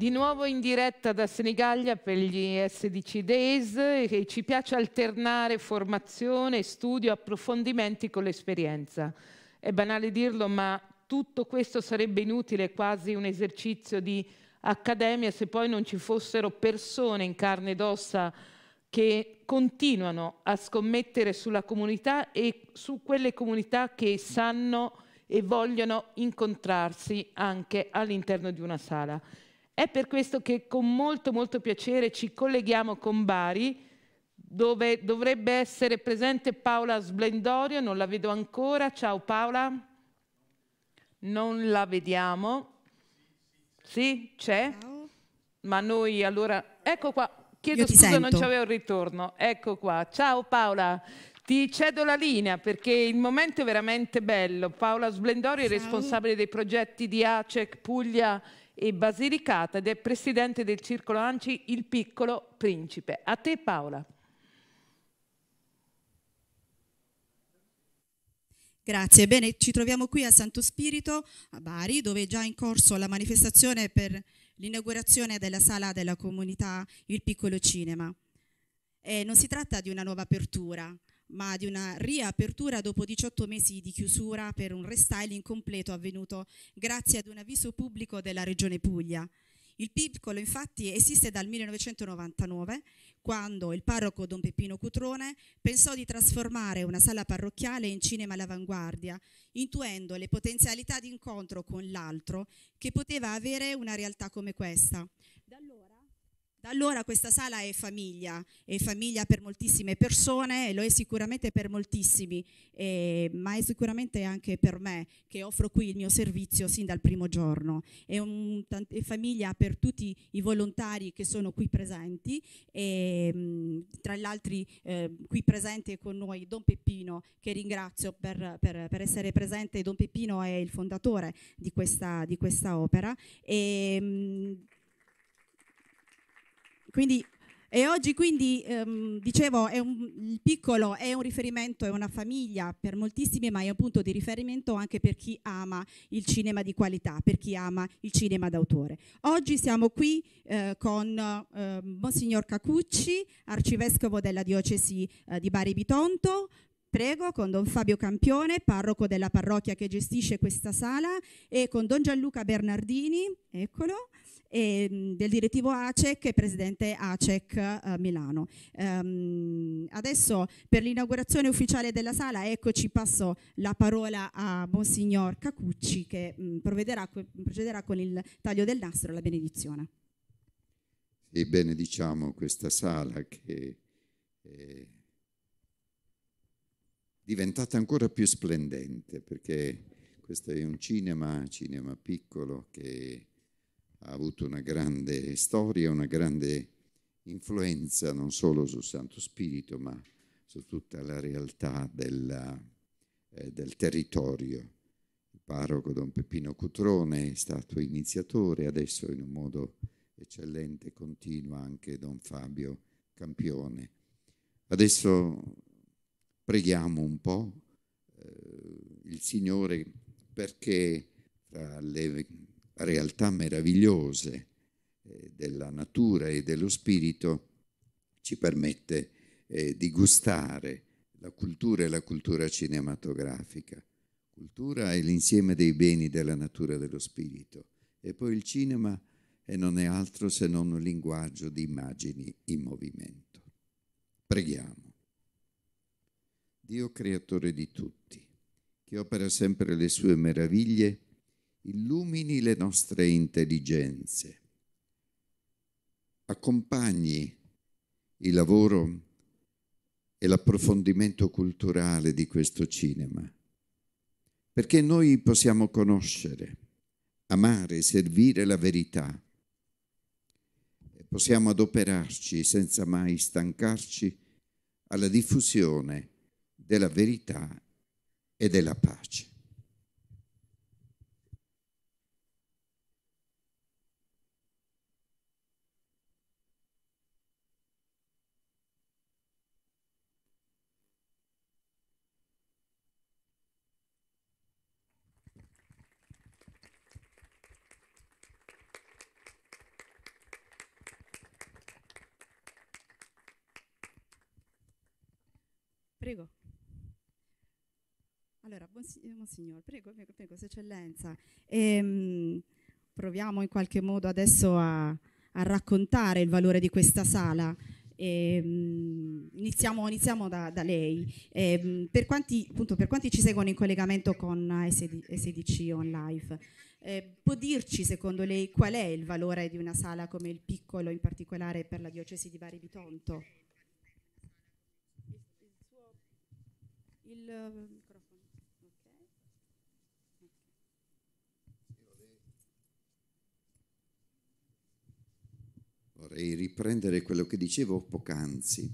Di nuovo in diretta da Senigallia per gli SDC Days e ci piace alternare formazione, studio, approfondimenti con l'esperienza. È banale dirlo, ma tutto questo sarebbe inutile, quasi un esercizio di accademia, se poi non ci fossero persone in carne ed ossa che continuano a scommettere sulla comunità e su quelle comunità che sanno e vogliono incontrarsi anche all'interno di una sala. È per questo che con molto molto piacere ci colleghiamo con Bari, dove dovrebbe essere presente Paola Splendorio, non la vedo ancora. Ciao Paola. Non la vediamo. Sì, c'è. Ma noi allora... Ecco qua, chiedo scusa, sento. non c'avevo il ritorno. Ecco qua. Ciao Paola. Ti cedo la linea perché il momento è veramente bello. Paola Splendorio è responsabile dei progetti di ACEC Puglia e Basilicata ed è presidente del Circolo Anci Il Piccolo Principe. A te Paola. Grazie, bene, ci troviamo qui a Santo Spirito, a Bari, dove è già in corso la manifestazione per l'inaugurazione della sala della comunità Il Piccolo Cinema. Eh, non si tratta di una nuova apertura, ma di una riapertura dopo 18 mesi di chiusura per un restyling completo avvenuto grazie ad un avviso pubblico della Regione Puglia. Il piccolo infatti esiste dal 1999, quando il parroco Don Peppino Cutrone pensò di trasformare una sala parrocchiale in cinema all'avanguardia, intuendo le potenzialità di incontro con l'altro che poteva avere una realtà come questa. Da allora da allora questa sala è famiglia, è famiglia per moltissime persone, lo è sicuramente per moltissimi, eh, ma è sicuramente anche per me che offro qui il mio servizio sin dal primo giorno. È, un, è famiglia per tutti i volontari che sono qui presenti, e, ehm, mh, tra l'altro eh, qui presente con noi Don Peppino che ringrazio per, per, per, essere presente. Don Peppino è il fondatore di questa, di questa opera. E, ehm, mh, quindi, e oggi quindi, ehm, dicevo, un, il piccolo è un riferimento, è una famiglia per moltissimi, ma è un punto di riferimento anche per chi ama il cinema di qualità, per chi ama il cinema d'autore. Oggi siamo qui eh, con eh, Monsignor Cacucci, arcivescovo della diocesi eh, di Bari Bitonto, prego con Don Fabio Campione, parroco della parrocchia che gestisce questa sala, e con Don Gianluca Bernardini, eccolo, e, ehm, del direttivo ACEC e presidente ACEC eh, Milano. Ehm, adesso per l'inaugurazione ufficiale della sala, ecco passo la parola a Monsignor Cacucci che mh, mm, procederà con il taglio del nastro alla benedizione. Sì, benediciamo questa sala che è diventata ancora più splendente perché questo è un cinema, cinema piccolo che ha avuto una grande storia, una grande influenza non solo sul Santo Spirito, ma su tutta la realtà della, eh, del territorio. Il parroco Don Peppino Cutrone è stato iniziatore, adesso in un modo eccellente continua anche Don Fabio Campione. Adesso preghiamo un po' eh, il Signore perché tra le realtà meravigliose eh, della natura e dello spirito ci permette eh, di gustare la cultura e la cultura cinematografica. Cultura è l'insieme dei beni della natura e dello spirito. E poi il cinema e non è altro se non un linguaggio di immagini in movimento. Preghiamo. Dio creatore di tutti, che opera sempre le sue meraviglie, illumini le nostre intelligenze, accompagni il lavoro e l'approfondimento culturale di questo cinema, perché noi possiamo conoscere, amare, servire la verità, e possiamo adoperarci senza mai stancarci alla diffusione della verità e della pace. Prego. Allora, eh, Monsignor, prego, prego, prego Sua Eccellenza. Ehm, proviamo in qualche modo adesso a, a, raccontare il valore di questa sala. Ehm, iniziamo, iniziamo da, da, lei. Ehm, per, quanti, appunto, per, quanti, ci seguono in collegamento con SDC On Live, eh, può dirci secondo lei qual è il valore di una sala come il piccolo, in particolare per la diocesi di Bari Bitonto? Il eh, microfono. Vorrei riprendere quello che dicevo poc'anzi.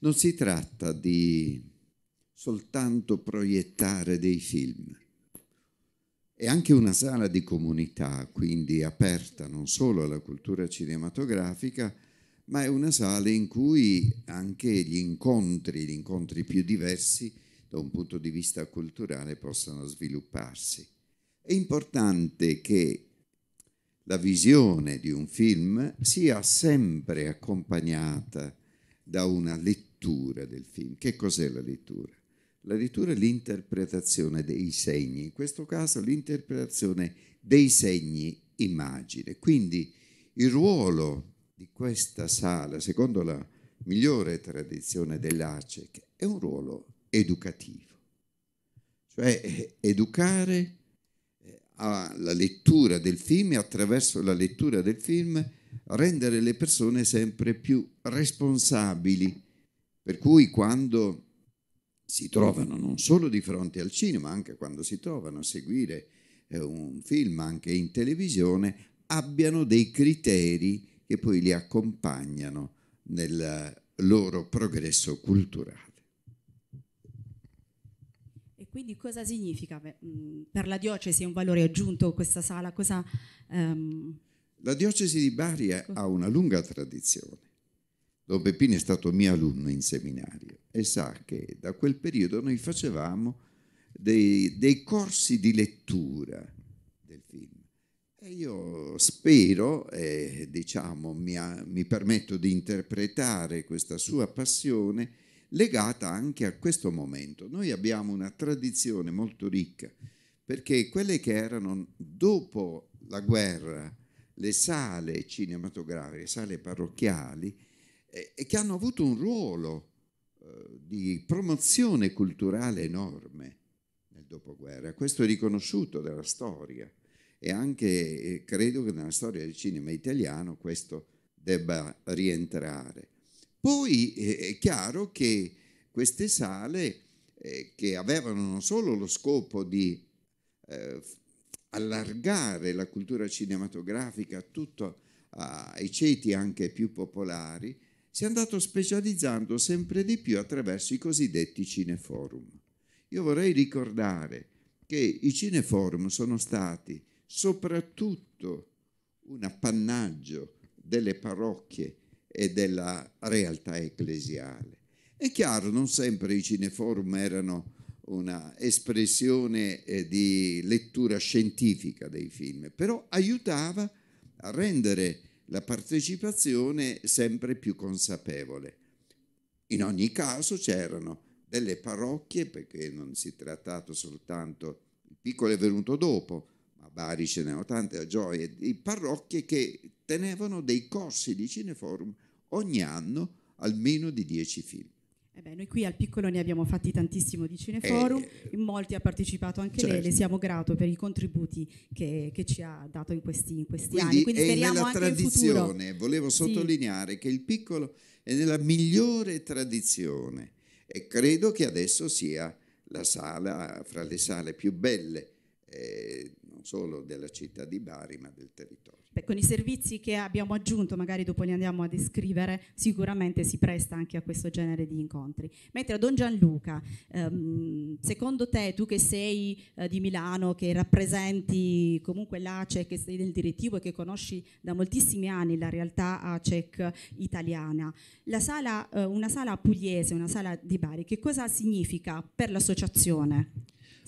Non si tratta di soltanto proiettare dei film. È anche una sala di comunità, quindi aperta non solo alla cultura cinematografica, ma è una sala in cui anche gli incontri, gli incontri più diversi, da un punto di vista culturale possano svilupparsi. È importante che la visione di un film sia sempre accompagnata da una lettura del film. Che cos'è la lettura? La lettura è l'interpretazione dei segni, in questo caso l'interpretazione dei segni immagine. Quindi il ruolo di questa sala, secondo la migliore tradizione dell'ACEC, è un ruolo educativo, cioè eh, educare eh, alla lettura del film e attraverso la lettura del film rendere le persone sempre più responsabili, per cui quando si trovano non solo di fronte al cinema, anche quando si trovano a seguire eh, un film anche in televisione, abbiano dei criteri che poi li accompagnano nel loro progresso culturale quindi cosa significa mm, per la diocesi? un valore aggiunto questa sala? Cosa, um... La diocesi di Bari ecco. ha una lunga tradizione. Don Peppino è stato mio alunno in seminario e sa che da quel periodo noi facevamo dei, dei corsi di lettura del film. E io spero, e diciamo, mi, ha, mi permetto di interpretare questa sua passione legata anche a questo momento. Noi abbiamo una tradizione molto ricca, perché quelle che erano dopo la guerra le sale cinematografiche, le sale parrocchiali, e, eh, e che hanno avuto un ruolo eh, di promozione culturale enorme nel dopoguerra. Questo è riconosciuto dalla storia e anche eh, credo che nella storia del cinema italiano questo debba rientrare. Poi eh, è chiaro che queste sale, eh, che avevano non solo lo scopo di eh, allargare la cultura cinematografica tutto ai ceti anche più popolari, si è andato specializzando sempre di più attraverso i cosiddetti cineforum. Io vorrei ricordare che i cineforum sono stati soprattutto un appannaggio delle parrocchie e della realtà ecclesiale. È chiaro, non sempre i cineforum erano una espressione eh, di lettura scientifica dei film, però aiutava a rendere la partecipazione sempre più consapevole. In ogni caso c'erano delle parrocchie, perché non si è trattato soltanto, il piccolo è venuto dopo, ma Bari ce ne n'erano tante, a gioia, di parrocchie che tenevano dei corsi di cineforum ogni anno almeno di 10 film. Eh beh, noi qui al piccolo ne abbiamo fatti tantissimo di Cineforum, eh, in molti ha partecipato anche certo. lei, le certo. siamo grato per i contributi che, che ci ha dato in questi, in questi Quindi anni. Quindi è nella tradizione, volevo sottolineare sì. che il piccolo è nella migliore tradizione e credo che adesso sia la sala fra le sale più belle eh, non solo della città di Bari ma del territorio. Beh, con i servizi che abbiamo aggiunto, magari dopo li andiamo a descrivere, sicuramente si presta anche a questo genere di incontri. Mentre a Don Gianluca, ehm, secondo te, tu che sei eh, di Milano, che rappresenti comunque l'ACEC, che sei del direttivo e che conosci da moltissimi anni la realtà ACEC italiana, sala, eh, una sala pugliese, una sala di Bari, che cosa significa per l'associazione?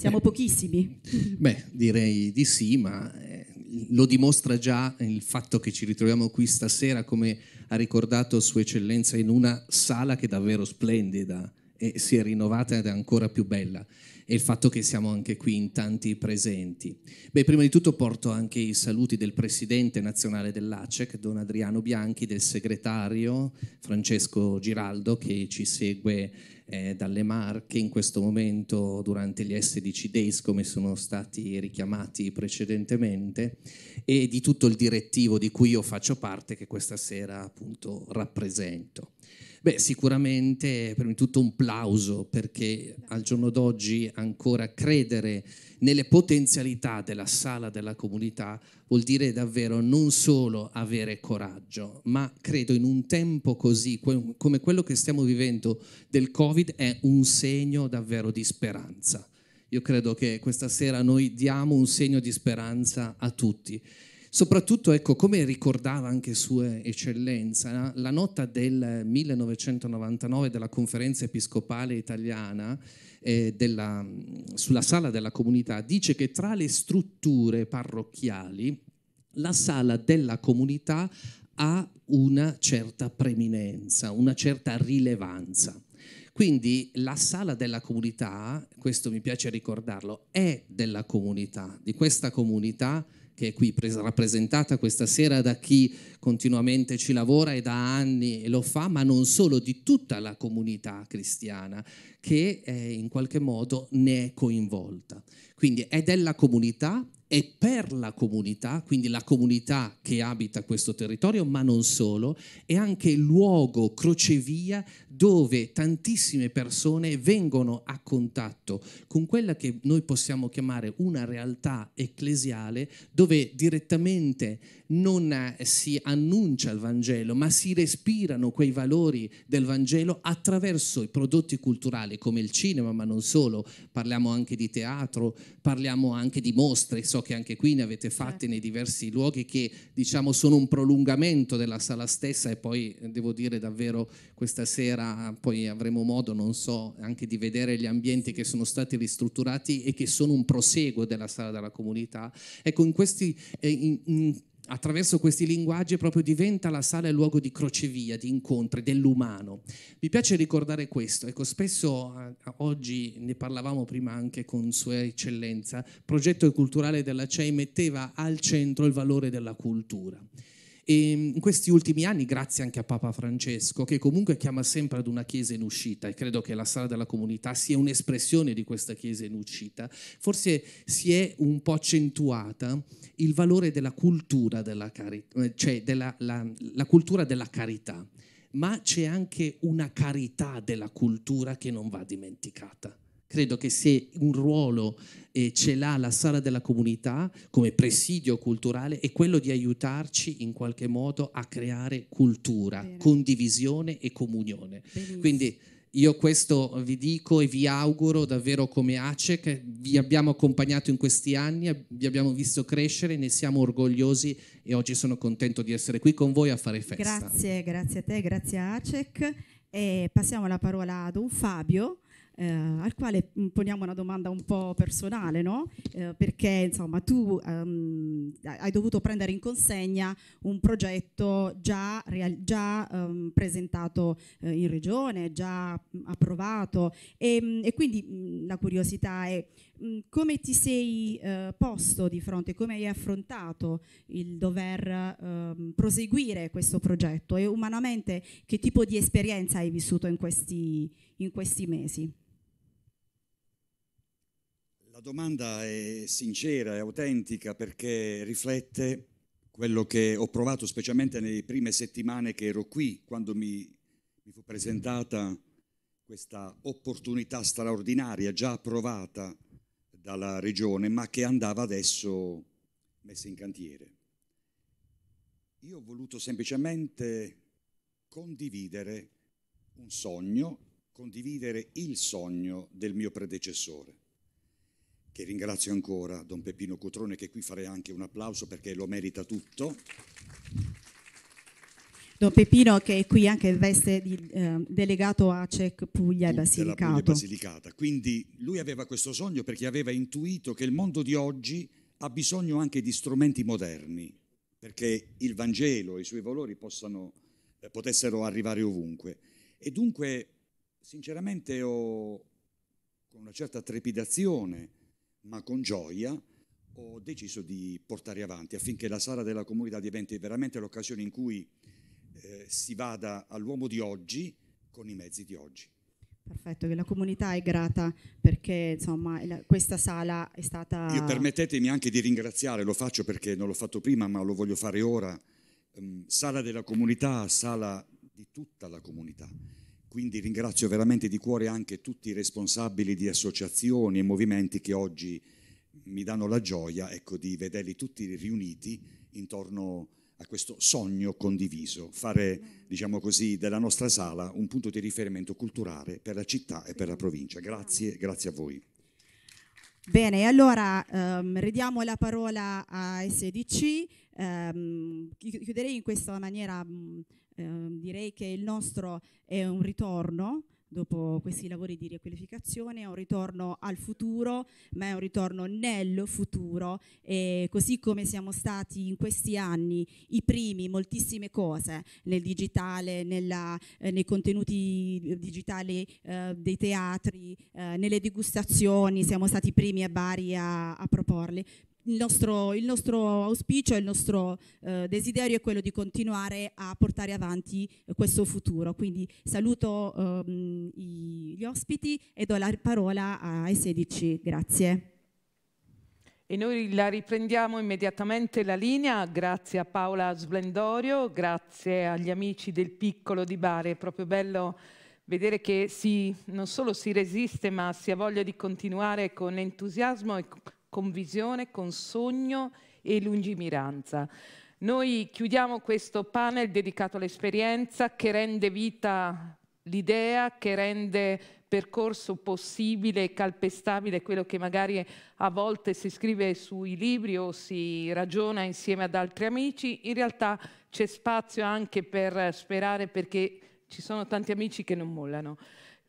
Siamo pochissimi. Beh, direi di sì, ma eh, lo dimostra già il fatto che ci ritroviamo qui stasera, come ha ricordato Sua Eccellenza, in una sala che è davvero splendida si è rinnovata ed è ancora più bella e il fatto che siamo anche qui in tanti presenti. Beh, prima di tutto porto anche i saluti del presidente nazionale dell'ACEC, Don Adriano Bianchi, del segretario Francesco Giraldo che ci segue eh, dalle Marche in questo momento durante gli SDC Days come sono stati richiamati precedentemente e di tutto il direttivo di cui io faccio parte che questa sera appunto rappresento. Beh, sicuramente prima di tutto un plauso perché al giorno d'oggi ancora credere nelle potenzialità della sala della comunità vuol dire davvero non solo avere coraggio, ma credo in un tempo così come quello che stiamo vivendo del Covid è un segno davvero di speranza. Io credo che questa sera noi diamo un segno di speranza a tutti Soprattutto, ecco, come ricordava anche Sua Eccellenza, la nota del 1999 della Conferenza Episcopale Italiana eh, della, sulla Sala della Comunità dice che tra le strutture parrocchiali la Sala della Comunità ha una certa preminenza, una certa rilevanza. Quindi la sala della comunità, questo mi piace ricordarlo, è della comunità, di questa comunità che è qui rappresentata questa sera da chi continuamente ci lavora e da anni lo fa, ma non solo di tutta la comunità cristiana che eh, in qualche modo ne è coinvolta. Quindi è della comunità, e per la comunità, quindi la comunità che abita questo territorio, ma non solo, è anche luogo, crocevia dove tantissime persone vengono a contatto con quella che noi possiamo chiamare una realtà ecclesiale dove direttamente non eh, si annuncia il Vangelo, ma si respirano quei valori del Vangelo attraverso i prodotti culturali come il cinema, ma non solo, parliamo anche di teatro, parliamo anche di mostre, so che anche qui ne avete fatte certo. nei diversi luoghi che diciamo sono un prolungamento della sala stessa e poi devo dire davvero questa sera poi avremo modo, non so, anche di vedere gli ambienti che sono stati ristrutturati e che sono un proseguo della sala della comunità. Ecco, in questi... Eh, in, in, attraverso questi linguaggi proprio diventa la sala e luogo di crocevia, di incontri, dell'umano. Mi piace ricordare questo, ecco, spesso eh, oggi ne parlavamo prima anche con Sua Eccellenza, il progetto culturale della CEI metteva al centro il valore della cultura. E ehm, in questi ultimi anni, grazie anche a Papa Francesco, che comunque chiama sempre ad una chiesa in uscita, e credo che la sala della comunità sia un'espressione di questa chiesa in uscita, forse si è un po' accentuata il valore della cultura della, carità, cioè della la, la cultura della carità, ma c'è anche una carità della cultura che non va dimenticata. Credo che se un ruolo eh, ce l'ha la sala della comunità come presidio culturale è quello di aiutarci in qualche modo a creare cultura, Bene. condivisione e comunione. Benissimo. Quindi io questo vi dico e vi auguro davvero come ACE che vi abbiamo accompagnato in questi anni, vi abbiamo visto crescere, ne siamo orgogliosi e oggi sono contento di essere qui con voi a fare festa. Grazie, grazie a te, grazie a ACEC. E passiamo la parola ad un Fabio eh, al quale mm, poniamo una domanda un po' personale, no? eh, perché insomma tu um, hai dovuto prendere in consegna un progetto già, real- già um, presentato eh, in regione, già mm, approvato e, ehm, e quindi mh, mm, la curiosità è mh, come ti sei eh, posto di fronte, come hai affrontato il dover proseguire questo progetto e umanamente che tipo di esperienza hai vissuto in questi, in questi mesi? La domanda è sincera, è autentica perché riflette quello che ho provato specialmente nelle prime settimane che ero qui, quando mi, mi fu presentata questa opportunità straordinaria già approvata dalla Regione, ma che andava adesso messa in cantiere. Io ho voluto semplicemente condividere un sogno, condividere il sogno del mio predecessore che ringrazio ancora, don Peppino Cotrone, che qui farei anche un applauso perché lo merita tutto. Don Peppino che è qui anche in veste di eh, delegato ACEC Puglia e Basilicata. Puglia Basilicata. Quindi lui aveva questo sogno perché aveva intuito che il mondo di oggi ha bisogno anche di strumenti moderni perché il Vangelo e i suoi valori possano, eh, potessero arrivare ovunque. E dunque, sinceramente, ho con una certa trepidazione ma con gioia, ho deciso di portare avanti affinché la sala della comunità diventi veramente l'occasione in cui eh, si vada all'uomo di oggi con i mezzi di oggi. Perfetto, che la comunità è grata perché insomma la, questa sala è stata... Io permettetemi anche di ringraziare, lo faccio perché non l'ho fatto prima ma lo voglio fare ora, um, sala della comunità, sala di tutta la comunità quindi ringrazio veramente di cuore anche tutti i responsabili di associazioni e movimenti che oggi mi danno la gioia ecco, di vederli tutti riuniti intorno a questo sogno condiviso, fare diciamo così, della nostra sala un punto di riferimento culturale per la città e per la provincia. Grazie, grazie a voi. Bene, allora ehm, ridiamo la parola a SDC, ehm, chiuderei in questa maniera... Mh, mm, Ehm, direi che il nostro è un ritorno dopo questi lavori di riqualificazione, è un ritorno al futuro, ma è un ritorno nel futuro, e così come siamo stati in questi anni i primi in moltissime cose, nel digitale, nella, eh, nei contenuti eh, digitali eh, dei teatri, eh, nelle degustazioni, siamo stati i primi a Bari a, a proporli, il nostro, il nostro auspicio, il nostro eh, desiderio è quello di continuare a portare avanti questo futuro. Quindi saluto ehm, i, gli ospiti e do la parola ai 16. Grazie. E noi la riprendiamo immediatamente la linea, grazie a Paola Splendorio, grazie agli amici del Piccolo di Bari, è proprio bello vedere che si, non solo si resiste ma si ha voglia di continuare con entusiasmo e con visione, con sogno e lungimiranza. Noi chiudiamo questo panel dedicato all'esperienza che rende vita l'idea, che rende percorso possibile e calpestabile quello che magari a volte si scrive sui libri o si ragiona insieme ad altri amici. In realtà c'è spazio anche per sperare perché ci sono tanti amici che non mollano.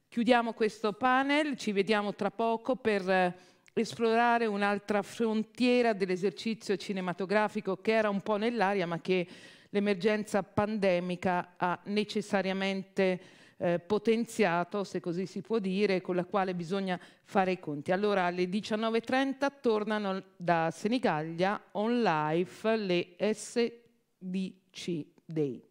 Chiudiamo questo panel, ci vediamo tra poco per esplorare un'altra frontiera dell'esercizio cinematografico che era un po' nell'aria ma che l'emergenza pandemica ha necessariamente eh, potenziato, se così si può dire, con la quale bisogna fare i conti. Allora alle 19.30 tornano da Senigallia on live le SDC Day.